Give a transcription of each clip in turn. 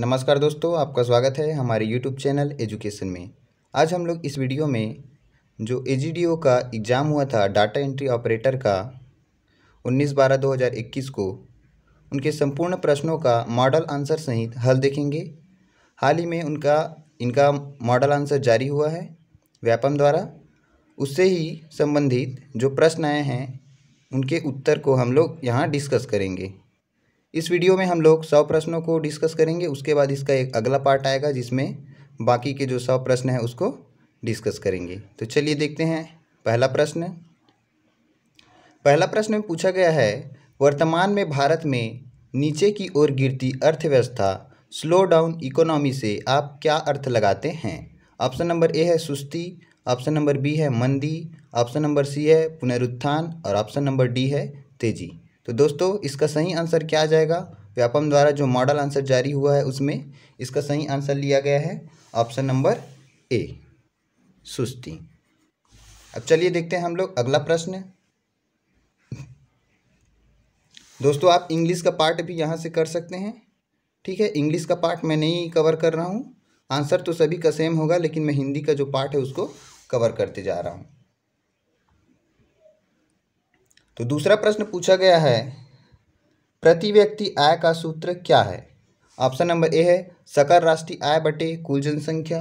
नमस्कार दोस्तों आपका स्वागत है हमारे यूट्यूब चैनल एजुकेशन में आज हम लोग इस वीडियो में जो ए का एग्ज़ाम हुआ था डाटा एंट्री ऑपरेटर का 19 बारह 2021 को उनके संपूर्ण प्रश्नों का मॉडल आंसर सहित हल देखेंगे हाल ही में उनका इनका मॉडल आंसर जारी हुआ है व्यापम द्वारा उससे ही संबंधित जो प्रश्न आए हैं उनके उत्तर को हम लोग यहाँ डिस्कस करेंगे इस वीडियो में हम लोग सौ प्रश्नों को डिस्कस करेंगे उसके बाद इसका एक अगला पार्ट आएगा जिसमें बाकी के जो सौ प्रश्न हैं उसको डिस्कस करेंगे तो चलिए देखते हैं पहला प्रश्न पहला प्रश्न में पूछा गया है वर्तमान में भारत में नीचे की ओर गिरती अर्थव्यवस्था स्लो डाउन इकोनॉमी से आप क्या अर्थ लगाते हैं ऑप्शन नंबर ए है सुस्ती ऑप्शन नंबर बी है मंदी ऑप्शन नंबर सी है पुनरुत्थान और ऑप्शन नंबर डी है तेजी तो दोस्तों इसका सही आंसर क्या आ जाएगा व्यापम द्वारा जो मॉडल आंसर जारी हुआ है उसमें इसका सही आंसर लिया गया है ऑप्शन नंबर ए सुस्ती अब चलिए देखते हैं हम लोग अगला प्रश्न दोस्तों आप इंग्लिश का पार्ट भी यहाँ से कर सकते हैं ठीक है इंग्लिश का पार्ट मैं नहीं कवर कर रहा हूँ आंसर तो सभी का सेम होगा लेकिन मैं हिंदी का जो पार्ट है उसको कवर करते जा रहा हूँ तो दूसरा प्रश्न पूछा गया है प्रति व्यक्ति आय का सूत्र क्या है ऑप्शन नंबर ए है सकल राष्ट्रीय आय बटे कुल जनसंख्या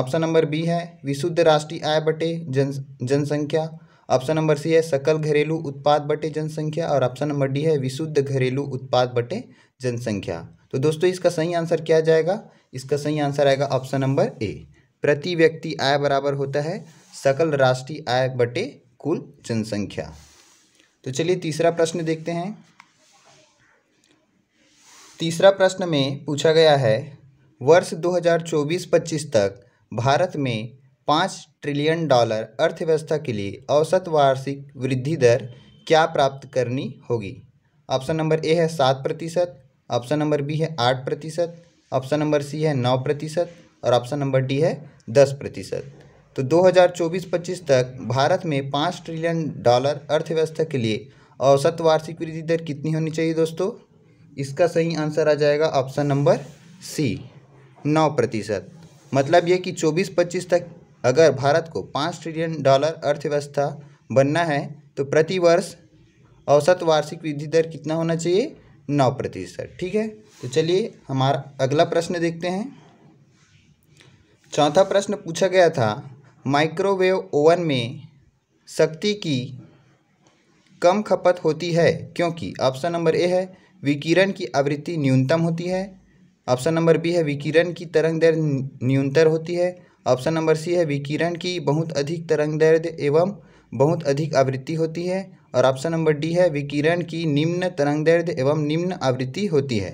ऑप्शन नंबर बी है विशुद्ध राष्ट्रीय आय बटे जन जनसंख्या ऑप्शन नंबर सी है सकल घरेलू उत्पाद बटे जनसंख्या और ऑप्शन नंबर डी है विशुद्ध घरेलू उत्पाद बटे जनसंख्या तो दोस्तों इसका सही आंसर क्या जाएगा इसका सही आंसर आएगा ऑप्शन नंबर ए प्रति व्यक्ति आय बराबर होता है सकल राष्ट्रीय आय बटे कुल जनसंख्या तो चलिए तीसरा प्रश्न देखते हैं तीसरा प्रश्न में पूछा गया है वर्ष 2024-25 तक भारत में पाँच ट्रिलियन डॉलर अर्थव्यवस्था के लिए औसत वार्षिक वृद्धि दर क्या प्राप्त करनी होगी ऑप्शन नंबर ए है सात प्रतिशत ऑप्शन नंबर बी है आठ प्रतिशत ऑप्शन नंबर सी है नौ प्रतिशत और ऑप्शन नंबर डी है दस प्रतिशत तो 2024-25 तक भारत में पाँच ट्रिलियन डॉलर अर्थव्यवस्था के लिए औसत वार्षिक वृद्धि दर कितनी होनी चाहिए दोस्तों इसका सही आंसर आ जाएगा ऑप्शन नंबर सी नौ प्रतिशत मतलब ये कि 24-25 तक अगर भारत को पाँच ट्रिलियन डॉलर अर्थव्यवस्था बनना है तो प्रति वर्ष औसत वार्षिक वृद्धि दर कितना होना चाहिए नौ प्रतिशत ठीक है तो चलिए हमारा अगला प्रश्न देखते हैं चौथा प्रश्न पूछा गया था माइक्रोवेव ओवन में शक्ति की कम खपत होती है क्योंकि ऑप्शन नंबर ए है विकिरण की आवृत्ति न्यूनतम होती है ऑप्शन नंबर बी है विकिरण की तरंग दर्द न्यूनतर होती है ऑप्शन नंबर सी है विकिरण की बहुत अधिक तरंग दर्द एवं बहुत अधिक आवृत्ति होती है और ऑप्शन नंबर डी है विकिरण की निम्न तरंग दर्द एवं निम्न आवृत्ति होती है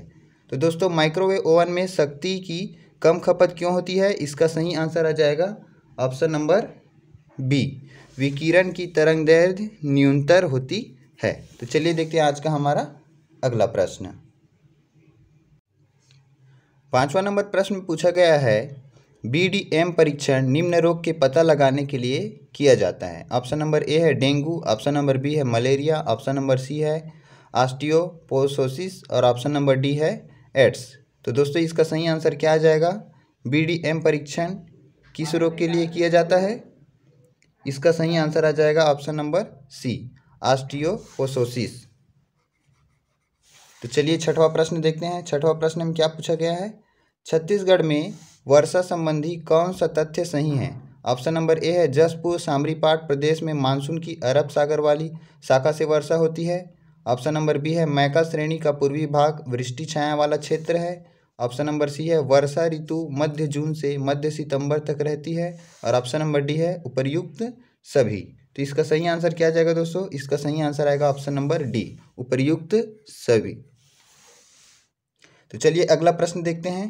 तो दोस्तों माइक्रोवेव ओवन में शक्ति की कम खपत क्यों होती है इसका सही आंसर आ जाएगा ऑप्शन नंबर बी विकिरण की तरंग दैर्ध्य न्यूनतर होती है तो चलिए देखते हैं आज का हमारा अगला प्रश्न पांचवा नंबर प्रश्न पूछा गया है बीडीएम परीक्षण निम्न रोग के पता लगाने के लिए किया जाता है ऑप्शन नंबर ए है डेंगू ऑप्शन नंबर बी है मलेरिया ऑप्शन नंबर सी है आस्टियोपोसोसिस और ऑप्शन नंबर डी है एड्स तो दोस्तों इसका सही आंसर क्या आ जाएगा बीडीएम परीक्षण किस रोग के लिए किया जाता है इसका सही आंसर आ जाएगा ऑप्शन नंबर सी आस्टियोपोसोसिस तो चलिए छठवां प्रश्न देखते हैं छठवां प्रश्न में क्या पूछा गया है छत्तीसगढ़ में वर्षा संबंधी कौन सा तथ्य सही है ऑप्शन नंबर ए है जसपुर सामरीपाट प्रदेश में मानसून की अरब सागर वाली शाखा से वर्षा होती है ऑप्शन नंबर बी है मैका श्रेणी का पूर्वी भाग वृष्टि छाया वाला क्षेत्र है ऑप्शन नंबर सी है वर्षा ऋतु मध्य जून से मध्य सितंबर तक रहती है और ऑप्शन नंबर डी है उपर्युक्त सभी तो इसका सही आंसर क्या जाएगा दोस्तों इसका सही आंसर आएगा ऑप्शन नंबर डी उपर्युक्त सभी तो चलिए अगला प्रश्न देखते हैं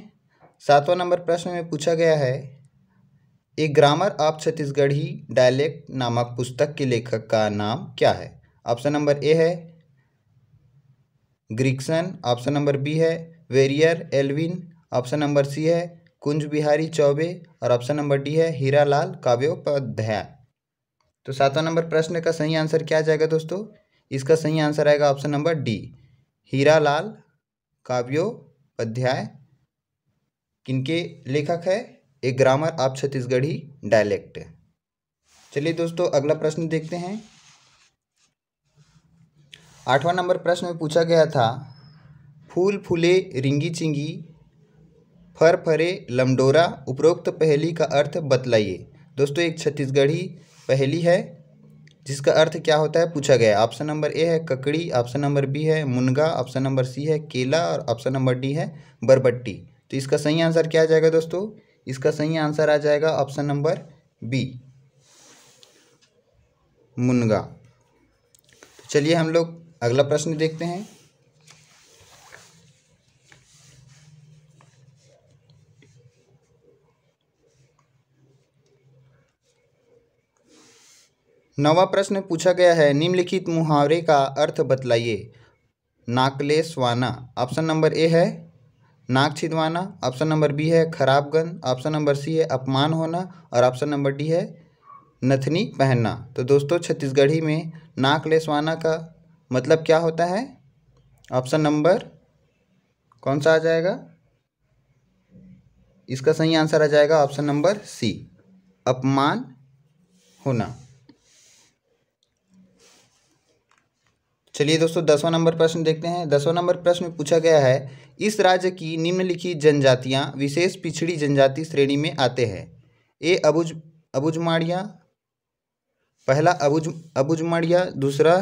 सातवां नंबर प्रश्न में पूछा गया है A grammar of Chhattisgarhi dialect नामक पुस्तक के लेखक का नाम क्या है ऑप्शन नंबर ए है ग्रिक्सन ऑप्शन नंबर बी है Verrier Elwin option number C है कुंज बिहारी चौबे और ऑप्शन नंबर डी है हीरा लाल काव्योपाध्याय तो सातवां नंबर प्रश्न का सही आंसर क्या जाएगा दोस्तों इसका सही आंसर आएगा option number D Hira Lal Kavyopadhyay किनके लेखक है A grammar of Chhattisgarhi dialect चलिए दोस्तों अगला प्रश्न देखते हैं आठवां नंबर प्रश्न में पूछा गया था फूल फूले रिंगी चिंगी फर फरे लमडोरा उपरोक्त पहेली का अर्थ बतलाइए दोस्तों एक छत्तीसगढ़ी पहेली है जिसका अर्थ क्या होता है पूछा गया ऑप्शन नंबर ए है ककड़ी ऑप्शन नंबर बी है मुनगा ऑप्शन नंबर सी है केला और ऑप्शन नंबर डी है बरबट्टी तो इसका सही आंसर क्या आ जाएगा दोस्तों इसका सही आंसर आ जाएगा ऑप्शन नंबर बी मुनगा तो चलिए हम लोग अगला प्रश्न देखते हैं नवा प्रश्न पूछा गया है निम्नलिखित मुहावरे का अर्थ बतलाइए नाकले स्वाना ऑप्शन नंबर ए है नाक छिदवाना ऑप्शन नंबर बी है खराब गंध ऑप्शन नंबर सी है अपमान होना और ऑप्शन नंबर डी है नथनी पहनना तो दोस्तों छत्तीसगढ़ी में नाक लेसवाना का मतलब क्या होता है ऑप्शन नंबर कौन सा आ जाएगा इसका सही आंसर आ जाएगा ऑप्शन नंबर सी अपमान होना चलिए दोस्तों दसवां नंबर प्रश्न देखते हैं दसवां नंबर प्रश्न में पूछा गया है इस राज्य की निम्नलिखित जनजातियाँ विशेष पिछड़ी जनजाति श्रेणी में आते हैं ए अबुज अबुजमाड़िया पहला अबुज अबुजमाड़िया दूसरा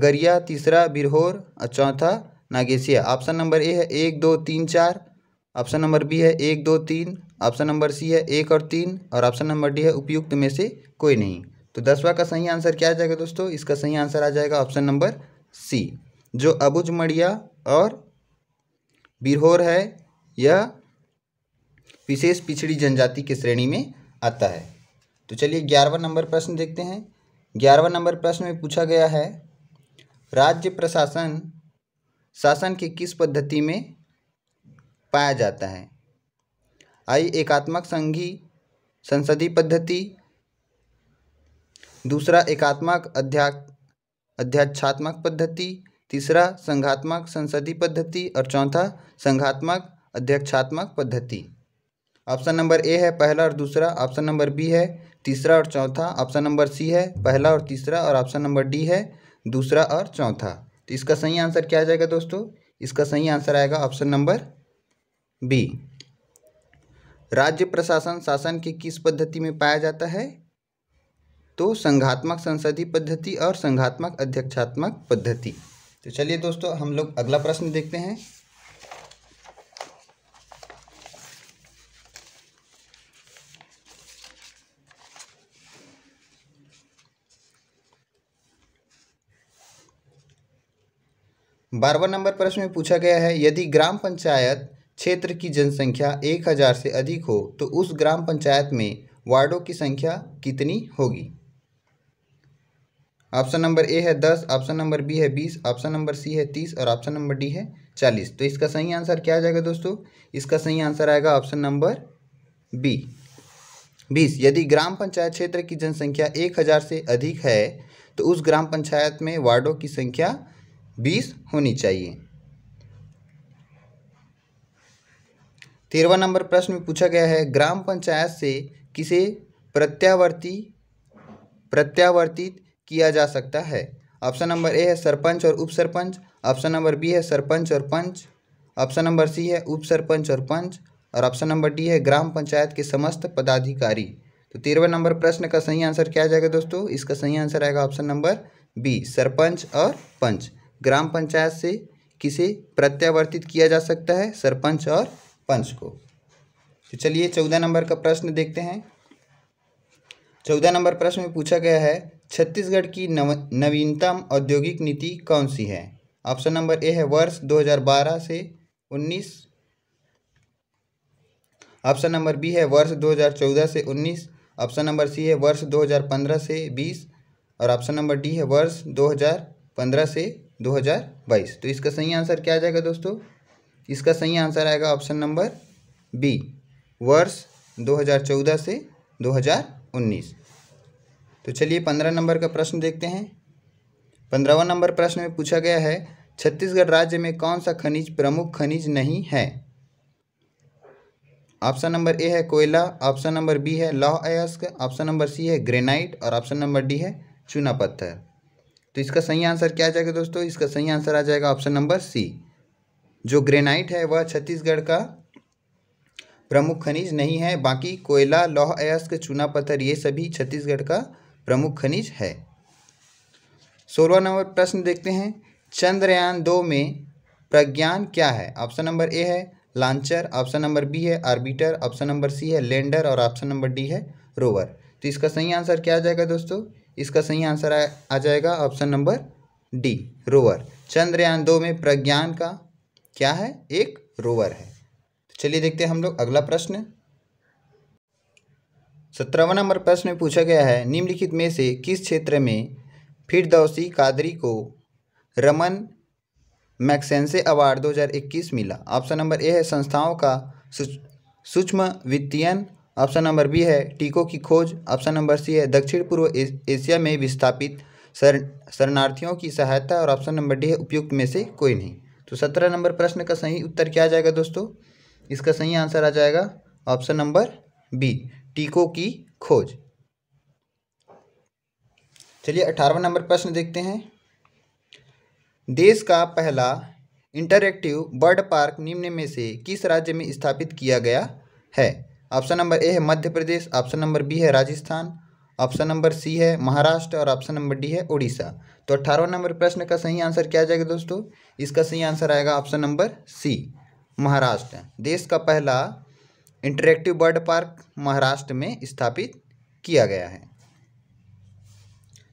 अगरिया तीसरा बिरहोर और चौथा नागेशिया ऑप्शन नंबर ए है एक दो तीन चार ऑप्शन नंबर बी है एक दो तीन ऑप्शन नंबर सी है एक और तीन और ऑप्शन नंबर डी है उपयुक्त में से कोई नहीं तो दसवा का सही आंसर क्या आ जाएगा दोस्तों इसका सही आंसर आ जाएगा ऑप्शन नंबर सी जो अबुज मड़िया और बिरहोर है यह विशेष पिछड़ी जनजाति के श्रेणी में आता है तो चलिए ग्यारहवा नंबर प्रश्न देखते हैं ग्यारहवा नंबर प्रश्न में पूछा गया है राज्य प्रशासन शासन की किस पद्धति में पाया जाता है आई एकात्मक संघी संसदीय पद्धति दूसरा एकात्मक अध्या अध्याक्षात्मक पद्धति तीसरा संघात्मक संसदीय पद्धति और चौथा संघात्मक अध्यक्षात्मक पद्धति ऑप्शन नंबर ए है पहला और दूसरा ऑप्शन नंबर बी है तीसरा और चौथा ऑप्शन नंबर सी है पहला और तीसरा और ऑप्शन नंबर डी है दूसरा और चौथा तो इसका सही आंसर क्या आ जाएगा दोस्तों इसका सही आंसर आएगा ऑप्शन नंबर बी राज्य प्रशासन शासन की किस पद्धति में पाया जाता है तो संघात्मक संसदीय पद्धति और संघात्मक अध्यक्षात्मक पद्धति तो चलिए दोस्तों हम लोग अगला प्रश्न देखते हैं बारहवा नंबर प्रश्न में पूछा गया है यदि ग्राम पंचायत क्षेत्र की जनसंख्या एक हज़ार से अधिक हो तो उस ग्राम पंचायत में वार्डों की संख्या कितनी होगी ऑप्शन नंबर ए है दस ऑप्शन नंबर बी है बीस ऑप्शन नंबर सी है तीस और ऑप्शन नंबर डी है चालीस तो इसका सही आंसर क्या आ जाएगा दोस्तों इसका सही आंसर आएगा ऑप्शन नंबर बी बीस यदि ग्राम पंचायत क्षेत्र की जनसंख्या एक हज़ार से अधिक है तो उस ग्राम पंचायत में वार्डों की संख्या बीस होनी चाहिए तेरवा नंबर प्रश्न में पूछा गया है ग्राम पंचायत से किसे प्रत्यावर्ती प्रत्यावर्तित किया जा सकता है ऑप्शन नंबर ए है सरपंच और उप सरपंच ऑप्शन नंबर बी है सरपंच और पंच ऑप्शन नंबर सी है उप सरपंच और पंच और ऑप्शन नंबर डी है ग्राम पंचायत के समस्त पदाधिकारी तो तेरहवा नंबर प्रश्न का सही आंसर क्या आ जाएगा दोस्तों इसका सही आंसर आएगा ऑप्शन नंबर बी सरपंच और पंच ग्राम पंचायत से किसे प्रत्यावर्तित किया जा सकता है सरपंच और पंच को तो चलिए चौदह नंबर का प्रश्न देखते हैं चौदह नंबर प्रश्न में पूछा गया है छत्तीसगढ़ की नव नवीनतम औद्योगिक नीति कौन सी है ऑप्शन नंबर ए है वर्ष 2012 से 19 ऑप्शन नंबर बी है वर्ष 2014 से 19 ऑप्शन नंबर सी है वर्ष 2015 से 20 और ऑप्शन नंबर डी है वर्ष 2015 से 2022 तो इसका सही आंसर क्या आ जाएगा दोस्तों इसका सही आंसर आएगा ऑप्शन नंबर बी वर्ष 2014 से 2019 तो चलिए पंद्रह नंबर का प्रश्न देखते हैं पंद्रहवा नंबर प्रश्न में पूछा गया है छत्तीसगढ़ राज्य में कौन सा खनिज प्रमुख खनिज नहीं है ऑप्शन नंबर ए है कोयला ऑप्शन नंबर बी है लौह अयस्क ऑप्शन नंबर सी है ग्रेनाइट और ऑप्शन नंबर डी है चूना पत्थर तो इसका सही आंसर क्या आ जाएगा दोस्तों इसका सही आंसर आ जाएगा ऑप्शन नंबर सी जो ग्रेनाइट है वह छत्तीसगढ़ का प्रमुख खनिज नहीं है बाकी कोयला लौह अयस्क चूना पत्थर ये सभी छत्तीसगढ़ का प्रमुख खनिज है सोलह नंबर प्रश्न देखते हैं चंद्रयान दो में प्रज्ञान क्या है ऑप्शन नंबर ए है लॉन्चर ऑप्शन नंबर बी है आर्बिटर ऑप्शन नंबर सी है लैंडर और ऑप्शन नंबर डी है रोवर तो इसका सही आंसर क्या आ जाएगा दोस्तों इसका सही आंसर आ, जाएगा option number D rover Chandrayaan दो में प्रज्ञान का क्या है एक रोवर है तो चलिए देखते हैं हम लोग अगला प्रश्न सत्रहवा नंबर प्रश्न में पूछा गया है निम्नलिखित में से किस क्षेत्र में फिरदौसी कादरी को रमन मैक्सेंसे अवार्ड 2021 मिला ऑप्शन नंबर ए है संस्थाओं का सूक्ष्म वित्तीयन ऑप्शन नंबर बी है टीकों की खोज ऑप्शन नंबर सी है दक्षिण पूर्व एशिया में विस्थापित शरणार्थियों की सहायता और ऑप्शन नंबर डी है उपयुक्त में से कोई नहीं तो सत्रह नंबर प्रश्न का सही उत्तर क्या आ जाएगा दोस्तों इसका सही आंसर आ जाएगा ऑप्शन नंबर बी टीकों की खोज चलिए अठारहवा नंबर प्रश्न देखते हैं देश का पहला इंटरैक्टिव बर्ड पार्क निम्न में से किस राज्य में स्थापित किया गया है ऑप्शन नंबर ए है Madhya Pradesh option number B है राजस्थान ऑप्शन नंबर सी है महाराष्ट्र और ऑप्शन नंबर डी है उड़ीसा तो अट्ठारहवा नंबर प्रश्न का सही आंसर क्या आ जाएगा दोस्तों इसका सही आंसर आएगा ऑप्शन नंबर सी महाराष्ट्र देश का पहला इंटरेक्टिव बर्ड पार्क महाराष्ट्र में स्थापित किया गया है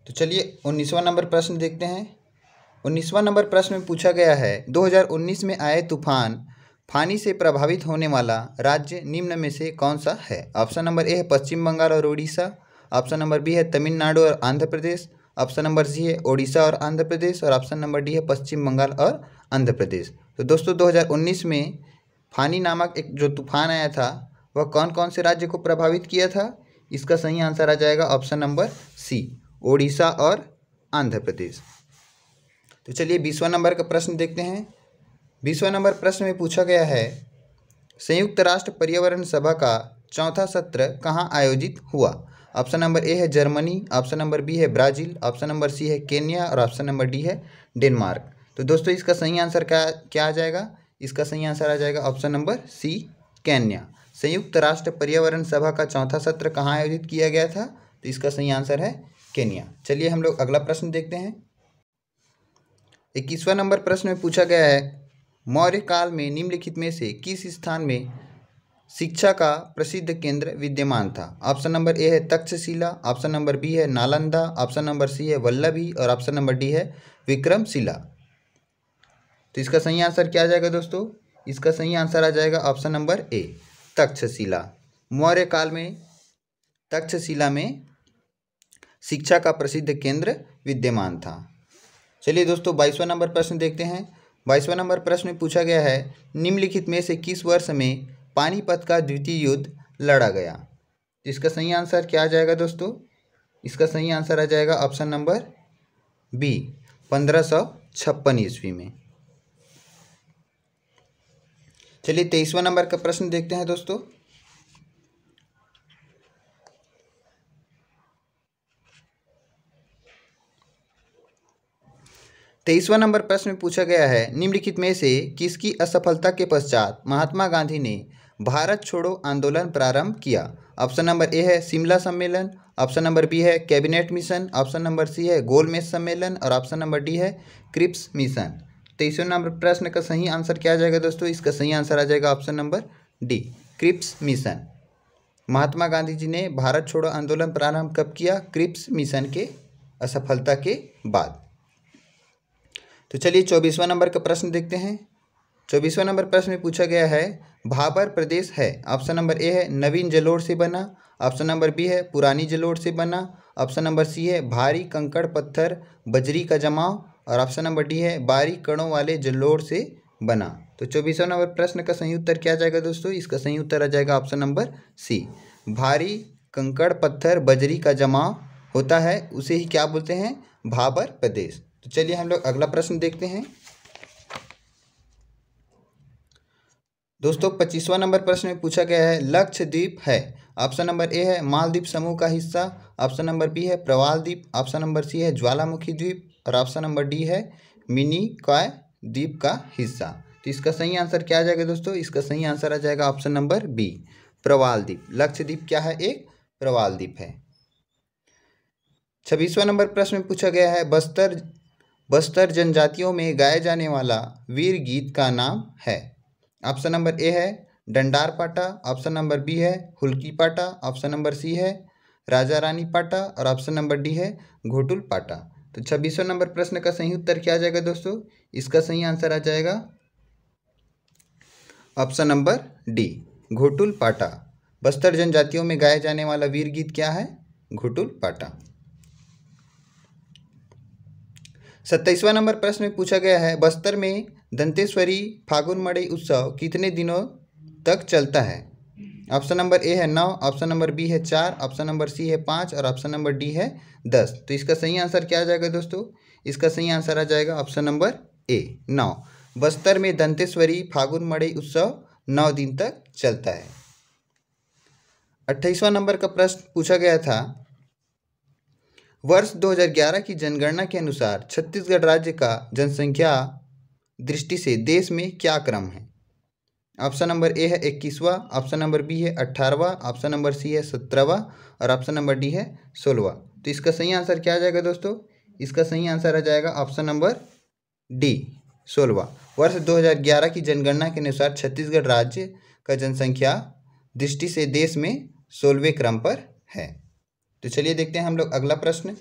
तो चलिए उन्नीसवा नंबर प्रश्न देखते हैं उन्नीसवा नंबर प्रश्न में पूछा गया है 2019 में आए तूफान फानी से प्रभावित होने वाला राज्य निम्न में से कौन सा है ऑप्शन नंबर ए है पश्चिम बंगाल और उड़ीसा ऑप्शन नंबर बी है तमिलनाडु और Andhra Pradesh option number C है ओडिशा और आंध्र प्रदेश और ऑप्शन नंबर डी है पश्चिम बंगाल और आंध्र प्रदेश तो दोस्तों 2019 में फानी नामक एक जो तूफान आया था वह कौन कौन से राज्य को प्रभावित किया था इसका सही आंसर आ जाएगा ऑप्शन नंबर सी ओडिशा और आंध्र प्रदेश तो चलिए बीसवा नंबर का प्रश्न देखते हैं बीसवा नंबर प्रश्न में पूछा गया है संयुक्त राष्ट्र पर्यावरण सभा का चौथा सत्र कहाँ आयोजित हुआ ऑप्शन नंबर ए है जर्मनी ऑप्शन नंबर बी है ब्राज़ील ऑप्शन नंबर सी है केन्या और ऑप्शन नंबर डी है डेनमार्क तो दोस्तों इसका सही आंसर क्या क्या आ जाएगा इसका सही आंसर आ जाएगा ऑप्शन नंबर सी कैन्या संयुक्त राष्ट्र पर्यावरण सभा का चौथा सत्र कहाँ आयोजित किया गया था तो इसका सही आंसर है केन्या चलिए हम लोग अगला प्रश्न देखते हैं इक्कीसवा नंबर प्रश्न में पूछा गया है मौर्य काल में निम्नलिखित में से किस स्थान में शिक्षा का प्रसिद्ध केंद्र विद्यमान था ऑप्शन नंबर ए है तक्षशिला ऑप्शन नंबर बी है नालंदा ऑप्शन नंबर सी है वल्लभी और ऑप्शन नंबर डी है विक्रमशिला तो इसका सही आंसर क्या आ जाएगा दोस्तों इसका सही आंसर आ जाएगा option number A Takshashila Maurya काल में तक्षशिला में शिक्षा का प्रसिद्ध केंद्र विद्यमान था चलिए दोस्तों बाईसवां नंबर प्रश्न देखते हैं बाईसवां नंबर प्रश्न में पूछा गया है निम्नलिखित में से किस वर्ष में पानीपत का द्वितीय युद्ध लड़ा गया तो इसका सही आंसर क्या आ जाएगा दोस्तों इसका सही आंसर आ जाएगा ऑप्शन नंबर बी पंद्रह सौ छप्पन ईस्वी में चलिए तेईसवा नंबर का प्रश्न देखते हैं दोस्तों तेईसवा नंबर प्रश्न में पूछा गया है निम्नलिखित में से किसकी असफलता के पश्चात महात्मा गांधी ने भारत छोड़ो आंदोलन प्रारंभ किया ऑप्शन नंबर ए है शिमला सम्मेलन ऑप्शन नंबर बी है cabinet mission option number C है गोलमेज सम्मेलन और ऑप्शन नंबर डी है क्रिप्स मिशन तेईसवें तो नंबर प्रश्न का सही आंसर क्या आ जाएगा दोस्तों इसका सही आंसर आ जाएगा option number D Cripps mission Mahatma Gandhi ji ने भारत छोड़ो आंदोलन प्रारंभ कब किया क्रिप्स मिशन के असफलता के बाद तो चलिए चौबीसवा नंबर का प्रश्न देखते हैं चौबीसवा नंबर प्रश्न में पूछा गया है भाबर प्रदेश है ऑप्शन नंबर ए है नवीन जलोड़ से बना ऑप्शन नंबर बी है पुरानी जलोड़ से बना ऑप्शन नंबर सी है भारी कंकड़ पत्थर बजरी का जमाव और ऑप्शन नंबर डी है बारीक कणों वाले जलोड़ से बना तो चौबीसों नंबर प्रश्न का सही उत्तर क्या जाएगा दोस्तों इसका सही उत्तर आ जाएगा ऑप्शन नंबर सी भारी कंकड़ पत्थर बजरी का जमाव होता है उसे ही क्या बोलते हैं भाबर प्रदेश तो चलिए हम लोग अगला प्रश्न देखते हैं दोस्तों पच्चीसवा नंबर प्रश्न में पूछा गया है लक्षद्वीप है ऑप्शन नंबर ए है मालद्वीप समूह का हिस्सा ऑप्शन नंबर बी है प्रवाल द्वीप ऑप्शन नंबर सी है ज्वालामुखी द्वीप और ऑप्शन नंबर डी है मिनी कॉय द्वीप का हिस्सा तो इसका सही आंसर क्या आ जाएगा दोस्तों इसका सही आंसर आ जाएगा ऑप्शन नंबर बी प्रवाल द्वीप लक्षद्वीप क्या है एक प्रवाल द्वीप है छब्बीसवा नंबर प्रश्न में पूछा गया है बस्तर बस्तर जनजातियों में गाया जाने वाला वीर गीत का नाम है ऑप्शन नंबर ए है डंडार पाटा ऑप्शन नंबर बी है हुल्की पाटा ऑप्शन नंबर सी है राजा रानी पाटा और ऑप्शन नंबर डी है घोटुल पाटा तो छब्बीसों नंबर प्रश्न का सही उत्तर क्या आ जाएगा दोस्तों इसका सही आंसर आ जाएगा ऑप्शन नंबर डी घोटुल पाटा बस्तर जनजातियों में गाया जाने वाला वीर गीत क्या है घोटुल पाटा सत्ताईसवां नंबर प्रश्न में पूछा गया है बस्तर में दंतेश्वरी फागुन मड़ई उत्सव कितने दिनों तक चलता है ऑप्शन नंबर ए है नौ ऑप्शन नंबर बी है चार ऑप्शन नंबर सी है पाँच और ऑप्शन नंबर डी है दस तो इसका सही आंसर क्या आ जाएगा दोस्तों इसका सही आंसर आ जाएगा ऑप्शन नंबर ए नौ बस्तर में दंतेश्वरी फागुन मड़ई उत्सव नौ दिन तक चलता है अट्ठाईसवां नंबर का प्रश्न पूछा गया था वर्ष 2011 की जनगणना के अनुसार छत्तीसगढ़ राज्य का जनसंख्या दृष्टि से देश में क्या क्रम है ऑप्शन नंबर ए है इक्कीसवा ऑप्शन नंबर बी है अट्ठारहवा ऑप्शन नंबर सी है सत्रहवा और ऑप्शन नंबर डी है सोलहवा तो इसका सही आंसर क्या आ जाएगा दोस्तों इसका सही आंसर आ जाएगा ऑप्शन नंबर डी सोलवा वर्ष 2011 की जनगणना के अनुसार छत्तीसगढ़ राज्य का जनसंख्या दृष्टि से देश में सोलहवें क्रम पर है तो चलिए देखते हैं हम लोग अगला प्रश्न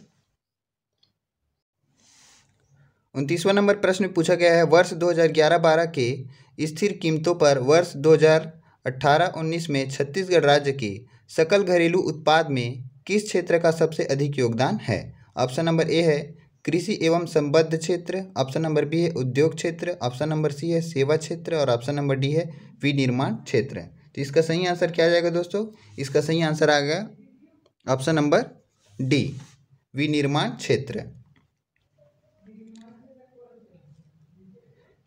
उनतीसवां नंबर प्रश्न पूछा गया है वर्ष 2011-12 के स्थिर कीमतों पर वर्ष 2018-19 में छत्तीसगढ़ राज्य के सकल घरेलू उत्पाद में किस क्षेत्र का सबसे अधिक योगदान है ऑप्शन नंबर ए है कृषि एवं संबद्ध क्षेत्र ऑप्शन नंबर बी है उद्योग क्षेत्र ऑप्शन नंबर सी है सेवा क्षेत्र और ऑप्शन नंबर डी है विनिर्माण क्षेत्र तो इसका सही आंसर क्या आ जाएगा दोस्तों इसका सही आंसर आ गया ऑप्शन नंबर डी विनिर्माण क्षेत्र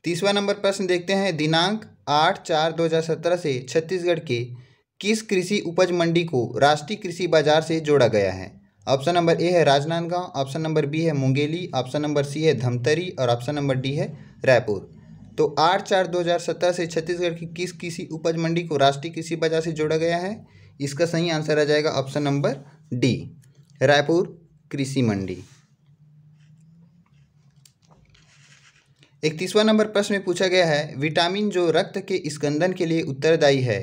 तीसवा नंबर प्रश्न देखते हैं दिनांक आठ चार दो हज़ार सत्रह से छत्तीसगढ़ के किस कृषि उपज मंडी को राष्ट्रीय कृषि बाजार से जोड़ा गया है ऑप्शन नंबर ए है राजनांदगांव ऑप्शन नंबर बी है मुंगेली ऑप्शन नंबर सी है धमतरी और ऑप्शन नंबर डी है रायपुर तो आठ चार दो हज़ार सत्रह से छत्तीसगढ़ की किस कृषि उपज मंडी को राष्ट्रीय कृषि बाजार से जोड़ा गया है इसका सही आंसर आ जाएगा ऑप्शन नंबर डी रायपुर कृषि मंडी इकतीसवां नंबर प्रश्न में पूछा गया है विटामिन जो रक्त के स्कंदन के लिए उत्तरदायी है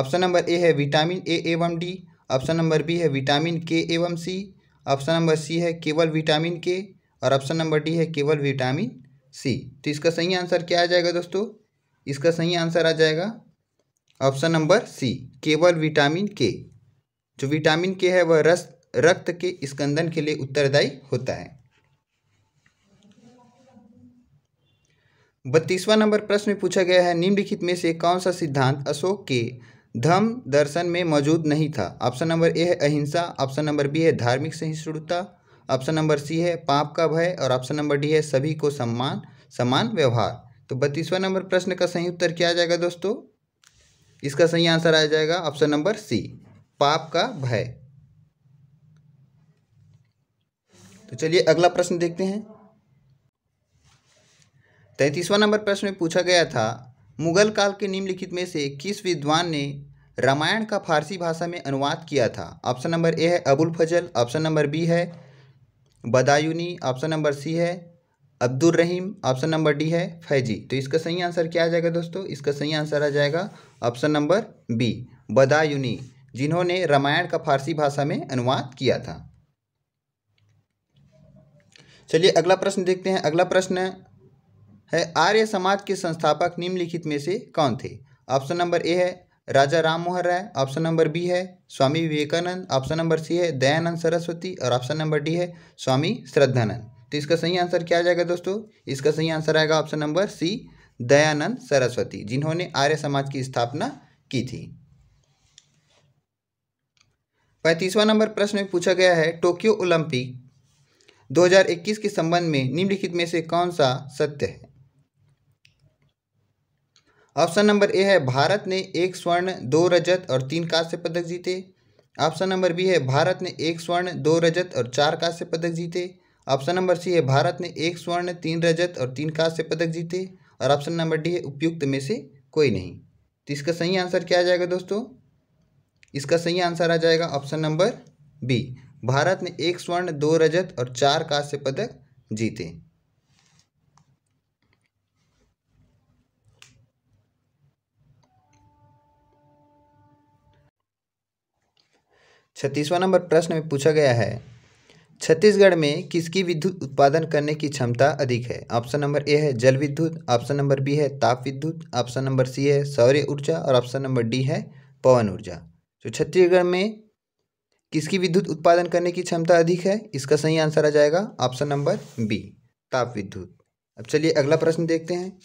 ऑप्शन नंबर ए है विटामिन ए एवं डी ऑप्शन नंबर बी है विटामिन के एवं सी ऑप्शन नंबर सी है केवल विटामिन के और ऑप्शन नंबर डी है केवल विटामिन सी तो इसका सही आंसर क्या आ जाएगा दोस्तों इसका सही आंसर आ जाएगा ऑप्शन नंबर सी केवल विटामिन के जो विटामिन के है वह रस रक्त के स्कंदन के लिए उत्तरदायी होता है बत्तीसवां नंबर प्रश्न में पूछा गया है निम्नलिखित में से कौन सा सिद्धांत अशोक के धर्म दर्शन में मौजूद नहीं था ऑप्शन नंबर ए है अहिंसा ऑप्शन नंबर बी है धार्मिक सहिष्णुता ऑप्शन नंबर सी है पाप का भय और ऑप्शन नंबर डी है सभी को सम्मान समान व्यवहार तो बत्तीसवां नंबर प्रश्न का सही उत्तर क्या आ जाएगा दोस्तों इसका सही आंसर आ जाएगा ऑप्शन नंबर सी पाप का भय तो चलिए अगला प्रश्न देखते हैं तैंतीसवां नंबर प्रश्न में पूछा गया था मुगल काल के निम्नलिखित में से किस विद्वान ने रामायण का फारसी भाषा में अनुवाद किया था ऑप्शन नंबर ए है Abul Fazal option number B है बदायूनी ऑप्शन नंबर सी है Abdul Rahim option number D है फैजी तो इसका सही आंसर क्या आ जाएगा दोस्तों इसका सही आंसर आ जाएगा ऑप्शन नंबर बी बदायूनी जिन्होंने रामायण का फारसी भाषा में अनुवाद किया था चलिए अगला प्रश्न देखते हैं अगला प्रश्न है आर्य समाज के संस्थापक निम्नलिखित में से कौन थे ऑप्शन नंबर ए है Raja Ram Mohan Roy option number B है Swami Vivekananda option number C है दयानंद सरस्वती और ऑप्शन नंबर डी है स्वामी श्रद्धानंद तो इसका सही आंसर क्या आ जाएगा दोस्तों इसका सही आंसर आएगा option number C Dayanand Saraswati जिन्होंने आर्य समाज की स्थापना की थी पैंतीसवां नंबर प्रश्न में पूछा गया है टोक्यो ओलंपिक 2021 के संबंध में निम्नलिखित में से कौन सा सत्य है ऑप्शन नंबर ए है भारत ने एक स्वर्ण दो रजत और तीन कांस्य पदक जीते ऑप्शन नंबर बी है भारत ने एक स्वर्ण दो रजत और चार कांस्य पदक जीते ऑप्शन नंबर सी है भारत ने एक स्वर्ण तीन रजत और तीन कांस्य पदक जीते और ऑप्शन नंबर डी है उपयुक्त में से कोई नहीं तो इसका सही आंसर क्या आ जाएगा दोस्तों इसका सही आंसर आ जाएगा ऑप्शन नंबर बी भारत ने एक स्वर्ण दो रजत और चार कांस्य पदक जीते छत्तीसवां नंबर प्रश्न में पूछा गया है छत्तीसगढ़ में किसकी विद्युत उत्पादन करने की क्षमता अधिक है ऑप्शन नंबर ए है जल विद्युत ऑप्शन नंबर बी है ताप विद्युत ऑप्शन नंबर सी है सौर्य ऊर्जा और ऑप्शन नंबर डी है पवन ऊर्जा तो छत्तीसगढ़ में किसकी विद्युत उत्पादन करने की क्षमता अधिक है इसका सही आंसर आ जाएगा ऑप्शन नंबर बी ताप विद्युत अब चलिए अगला प्रश्न देखते हैं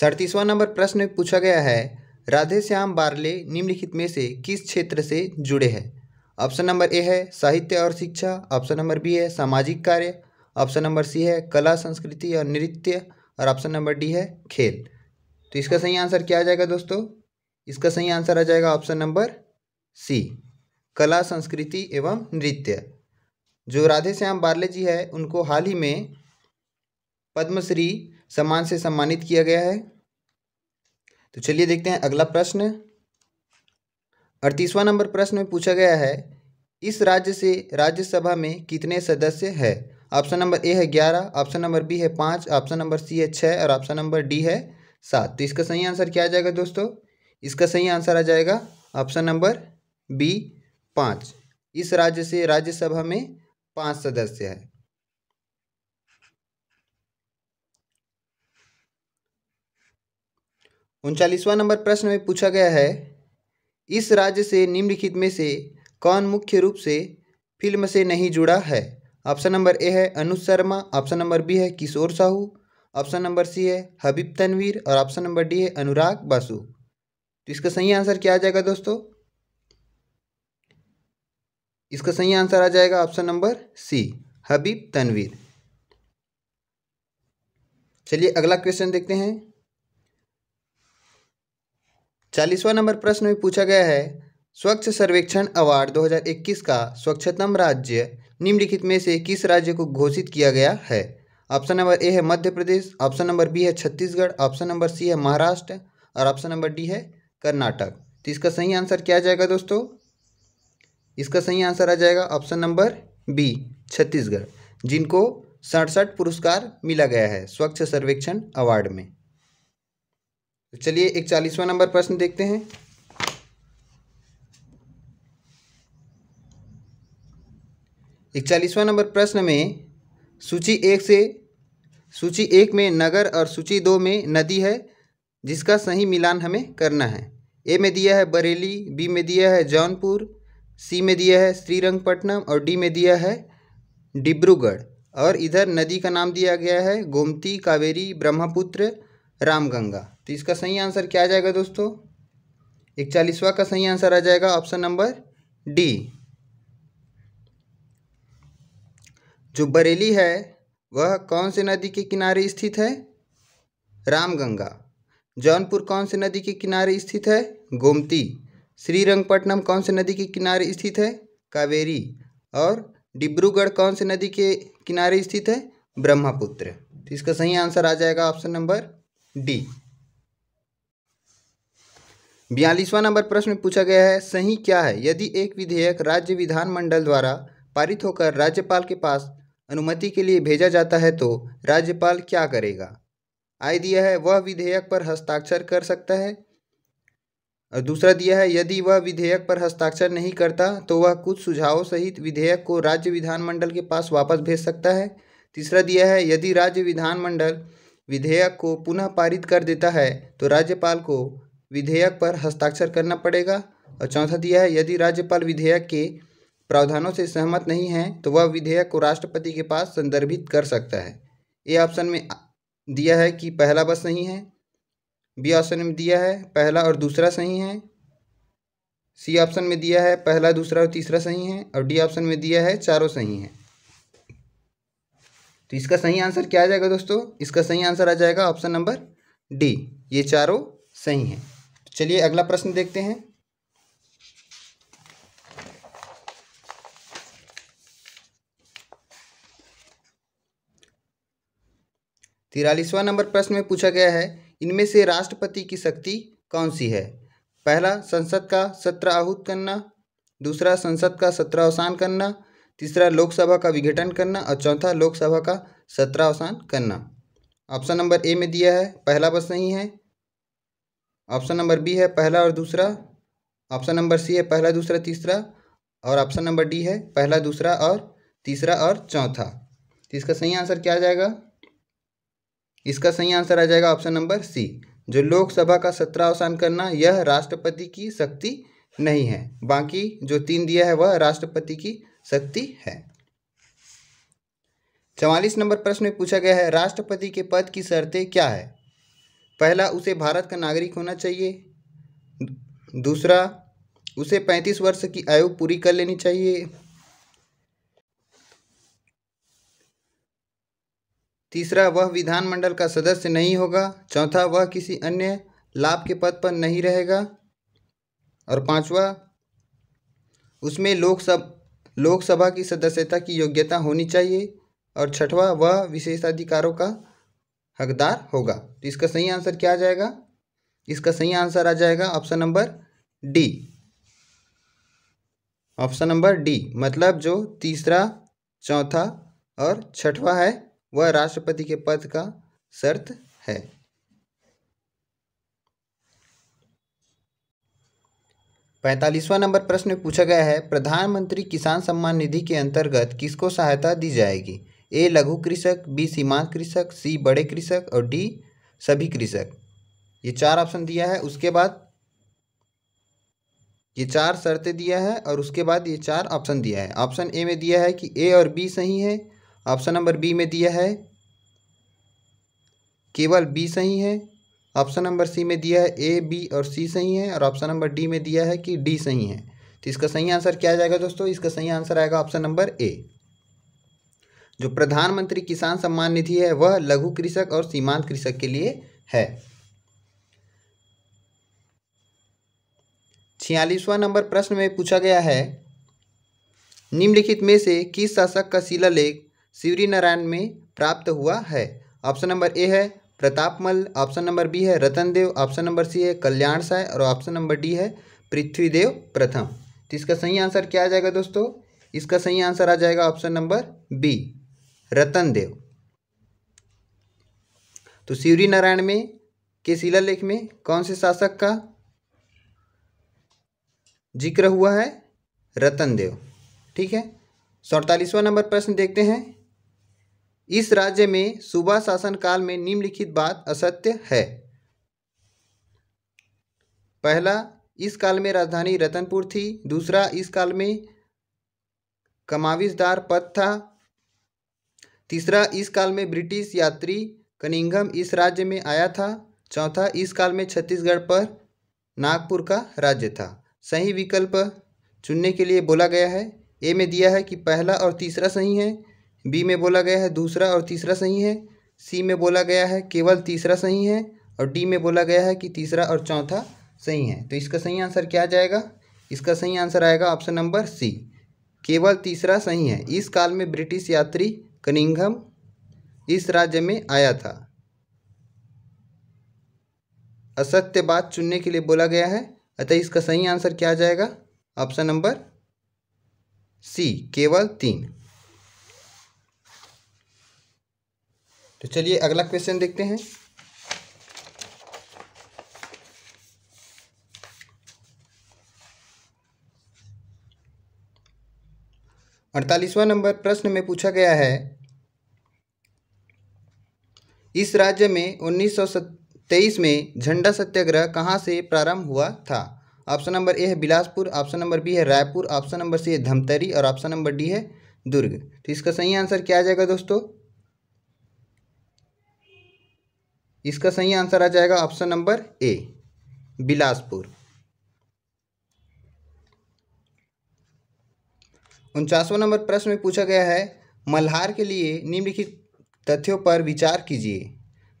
सड़तीसवां नंबर प्रश्न में पूछा गया है राधे श्याम बारले निम्नलिखित में से किस क्षेत्र से जुड़े हैं ऑप्शन नंबर ए है साहित्य और शिक्षा ऑप्शन नंबर बी है सामाजिक कार्य ऑप्शन नंबर सी है कला संस्कृति और नृत्य और ऑप्शन नंबर डी है खेल तो इसका सही आंसर क्या आ जाएगा दोस्तों इसका सही आंसर आ जाएगा ऑप्शन नंबर सी कला संस्कृति एवं नृत्य जो राधे श्याम बारले जी है उनको हाल ही में पद्मश्री सम्मान से सम्मानित किया गया है तो चलिए देखते हैं अगला प्रश्न अड़तीसवां नंबर प्रश्न में पूछा गया है इस राज्य से राज्यसभा में कितने सदस्य है ऑप्शन नंबर ए है ग्यारह ऑप्शन नंबर बी है पाँच ऑप्शन नंबर सी है छः और ऑप्शन नंबर डी है सात तो इसका सही आंसर क्या आ जाएगा दोस्तों इसका सही आंसर आ जाएगा ऑप्शन नंबर बी पाँच इस राज्य से राज्यसभा में पाँच सदस्य है उनचालीसवां नंबर प्रश्न में पूछा गया है इस राज्य से निम्नलिखित में से कौन मुख्य रूप से फिल्म से नहीं जुड़ा है ऑप्शन नंबर ए है Anuj Sharma option number B है Kishore Sahu option number C है हबीब तनवीर और ऑप्शन नंबर डी है अनुराग बासु तो इसका सही आंसर क्या आ जाएगा दोस्तों इसका सही आंसर आ जाएगा option number C Habib Tanvir चलिए अगला क्वेश्चन देखते हैं चालीसवा नंबर प्रश्न में पूछा गया है स्वच्छ सर्वेक्षण अवार्ड 2021 का स्वच्छतम राज्य निम्नलिखित में से किस राज्य को घोषित किया गया है ऑप्शन नंबर ए है Madhya Pradesh option number B है छत्तीसगढ़ ऑप्शन नंबर सी है महाराष्ट्र और ऑप्शन नंबर डी है कर्नाटक तो इसका सही आंसर क्या आ जाएगा दोस्तों इसका सही आंसर आ जाएगा ऑप्शन नंबर बी छत्तीसगढ़ जिनको सड़सठ पुरस्कार मिला गया है स्वच्छ सर्वेक्षण अवार्ड में तो चलिए एक चालीसवां नंबर प्रश्न देखते हैं चालीसवां नंबर प्रश्न में सूची एक से सूची एक में नगर और सूची दो में नदी है जिसका सही मिलान हमें करना है ए में दिया है बरेली बी में दिया है जौनपुर सी में दिया है श्रीरंगपट्टनम और डी में दिया है डिब्रूगढ़ और इधर नदी का नाम दिया गया है गोमती कावेरी ब्रह्मपुत्र रामगंगा तो इसका सही आंसर क्या आ जाएगा दोस्तों इकचालीसवा का सही आंसर आ जाएगा ऑप्शन नंबर डी जो बरेली है वह कौन से नदी के किनारे स्थित है रामगंगा जौनपुर कौन से नदी के किनारे स्थित है गोमती श्रीरंगपट्टनम कौन से नदी के किनारे स्थित है कावेरी और डिब्रूगढ़ कौन से नदी के किनारे स्थित है ब्रह्मपुत्र तो इसका सही आंसर आ जाएगा ऑप्शन नंबर डी बयालीसवां नंबर प्रश्न पूछा गया है सही क्या है यदि एक विधेयक राज्य विधानमंडल द्वारा पारित होकर राज्यपाल के पास अनुमति के लिए भेजा जाता है तो राज्यपाल क्या करेगा आय दिया है वह विधेयक पर हस्ताक्षर कर सकता है और दूसरा दिया है यदि वह विधेयक पर हस्ताक्षर नहीं करता तो वह कुछ सुझावों सहित विधेयक को राज्य विधानमंडल के पास वापस भेज सकता है तीसरा दिया है यदि राज्य विधानमंडल विधेयक को पुनः पारित कर देता है तो राज्यपाल को विधेयक पर हस्ताक्षर करना पड़ेगा और चौथा दिया है यदि राज्यपाल विधेयक के प्रावधानों से सहमत नहीं है तो वह विधेयक को राष्ट्रपति के पास संदर्भित कर सकता है ए ऑप्शन में दिया है कि पहला बस सही है बी ऑप्शन में दिया है पहला और दूसरा सही है सी ऑप्शन में दिया है पहला दूसरा और तीसरा सही है और डी ऑप्शन में दिया है चारों सही हैं तो इसका सही आंसर क्या आ जाएगा दोस्तों इसका सही आंसर आ जाएगा ऑप्शन नंबर डी ये चारों सही हैं तो चलिए अगला प्रश्न देखते हैं तिरालीसवां नंबर प्रश्न में पूछा गया है इनमें से राष्ट्रपति की शक्ति कौन सी है पहला संसद का सत्र आहूत करना दूसरा संसद का सत्र अवसान करना तीसरा लोकसभा का विघटन करना और चौथा लोकसभा का सत्रावसान करना ऑप्शन नंबर ए में दिया है पहला बस नहीं है ऑप्शन नंबर बी है पहला और दूसरा ऑप्शन नंबर सी है पहला दूसरा तीसरा और ऑप्शन नंबर डी है पहला दूसरा और तीसरा और चौथा तो इसका सही आंसर क्या आ जाएगा इसका सही आंसर आ जाएगा ऑप्शन नंबर सी जो लोकसभा का सत्रावसान करना यह राष्ट्रपति की शक्ति नहीं है बाकी जो तीन दिया है वह राष्ट्रपति की सकती है चवालीस नंबर प्रश्न में पूछा गया है राष्ट्रपति के पद की शर्तें क्या है पहला उसे भारत का नागरिक होना चाहिए दूसरा उसे पैंतीस वर्ष की आयु पूरी कर लेनी चाहिए तीसरा वह विधानमंडल का सदस्य नहीं होगा चौथा वह किसी अन्य लाभ के पद पर नहीं रहेगा और पांचवा उसमें लोकसभा लोकसभा की सदस्यता की योग्यता होनी चाहिए और छठवा वह विशेषाधिकारों का हकदार होगा तो इसका सही आंसर क्या आ जाएगा इसका सही आंसर आ जाएगा option number D option number D मतलब जो तीसरा चौथा और छठवा है वह राष्ट्रपति के पद का शर्त है पैंतालीसवां नंबर प्रश्न में पूछा गया है प्रधानमंत्री किसान सम्मान निधि के अंतर्गत किसको सहायता दी जाएगी ए लघु कृषक बी सीमांत कृषक सी बड़े कृषक और डी सभी कृषक ये चार ऑप्शन दिया है उसके बाद ये चार शर्तें दिया है और उसके बाद ये चार ऑप्शन दिया है ऑप्शन ए में दिया है कि ए और बी सही है ऑप्शन नंबर बी में दिया है केवल बी सही है ऑप्शन नंबर सी में दिया है ए बी और सी सही है और ऑप्शन नंबर डी में दिया है कि डी सही है तो इसका सही आंसर क्या आ जाएगा दोस्तों इसका सही आंसर आएगा ऑप्शन नंबर ए जो प्रधानमंत्री किसान सम्मान निधि है वह लघु कृषक और सीमांत कृषक के लिए है छियालीसवां नंबर प्रश्न में पूछा गया है निम्नलिखित में से किस शासक का शिलालेख शिवरी नारायण में प्राप्त हुआ है ऑप्शन नंबर ए है प्रतापमल ऑप्शन नंबर बी है रतन देव ऑप्शन नंबर सी है कल्याण साय और ऑप्शन नंबर डी है पृथ्वीदेव प्रथम तो इसका सही आंसर क्या आ जाएगा दोस्तों इसका सही आंसर आ जाएगा option number B Ratan Dev तो शिवरी नारायण में के शिलालेख में कौन से शासक का जिक्र हुआ है रतन देव ठीक है सड़तालीसवां नंबर प्रश्न देखते हैं इस राज्य में सुबह शासन काल में निम्नलिखित बात असत्य है पहला इस काल में राजधानी रतनपुर थी दूसरा इस काल में कमाविशदार पद था तीसरा इस काल में ब्रिटिश यात्री कनिंगम इस राज्य में आया था चौथा इस काल में छत्तीसगढ़ पर नागपुर का राज्य था सही विकल्प चुनने के लिए बोला गया है ए में दिया है कि पहला और तीसरा सही है बी में बोला गया है दूसरा और तीसरा सही है सी में बोला गया है केवल तीसरा सही है और डी में बोला गया है कि तीसरा और चौथा सही है तो इसका सही आंसर क्या जाएगा इसका सही आंसर आएगा ऑप्शन नंबर सी केवल तीसरा सही है इस काल में ब्रिटिश यात्री कनिंघम इस राज्य में आया था असत्य बात चुनने के लिए बोला गया है अतः इसका सही आंसर क्या जाएगा ऑप्शन नंबर सी केवल तीन तो चलिए अगला क्वेश्चन देखते हैं अड़तालीसवा नंबर प्रश्न में पूछा गया है इस राज्य में उन्नीस तेईस में झंडा सत्याग्रह कहाँ से प्रारंभ हुआ था ऑप्शन नंबर ए है बिलासपुर ऑप्शन नंबर बी है रायपुर ऑप्शन नंबर सी है धमतरी और ऑप्शन नंबर डी है दुर्ग तो इसका सही आंसर क्या आ जाएगा दोस्तों इसका सही आंसर आ जाएगा ऑप्शन नंबर ए बिलासपुर उनचासवा नंबर प्रश्न में पूछा गया है मल्हार के लिए निम्नलिखित तथ्यों पर विचार कीजिए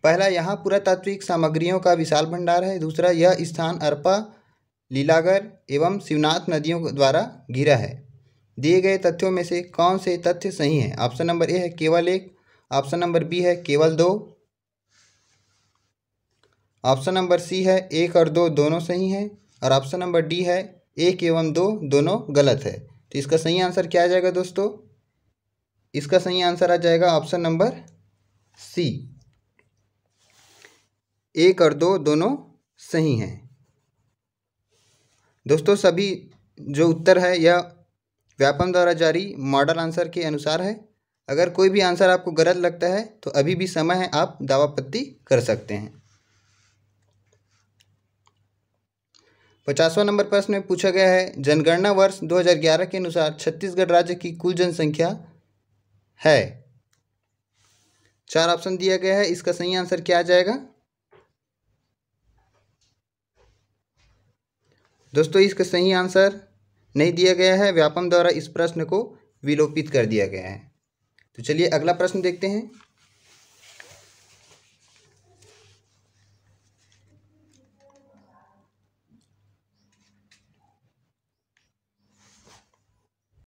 पहला यहाँ पुरातात्विक सामग्रियों का विशाल भंडार है दूसरा यह स्थान अरपा लीलागर एवं शिवनाथ नदियों द्वारा घिरा है दिए गए तथ्यों में से कौन से तथ्य सही हैं ऑप्शन नंबर ए है केवल एक ऑप्शन नंबर बी है केवल दो ऑप्शन नंबर सी है एक और दो दोनों सही हैं और ऑप्शन नंबर डी है एक एवं दो दोनों गलत है तो इसका सही आंसर क्या आ जाएगा दोस्तों इसका सही आंसर आ जाएगा ऑप्शन नंबर सी एक और दो दोनों सही हैं दोस्तों सभी जो उत्तर है यह व्यापम द्वारा जारी मॉडल आंसर के अनुसार है अगर कोई भी आंसर आपको गलत लगता है तो अभी भी समय है आप पत्ती कर सकते हैं पचासवा नंबर प्रश्न में पूछा गया है जनगणना वर्ष 2011 के अनुसार छत्तीसगढ़ राज्य की कुल जनसंख्या है चार ऑप्शन दिया गया है इसका सही आंसर क्या आ जाएगा दोस्तों इसका सही आंसर नहीं दिया गया है व्यापम द्वारा इस प्रश्न को विलोपित कर दिया गया है तो चलिए अगला प्रश्न देखते हैं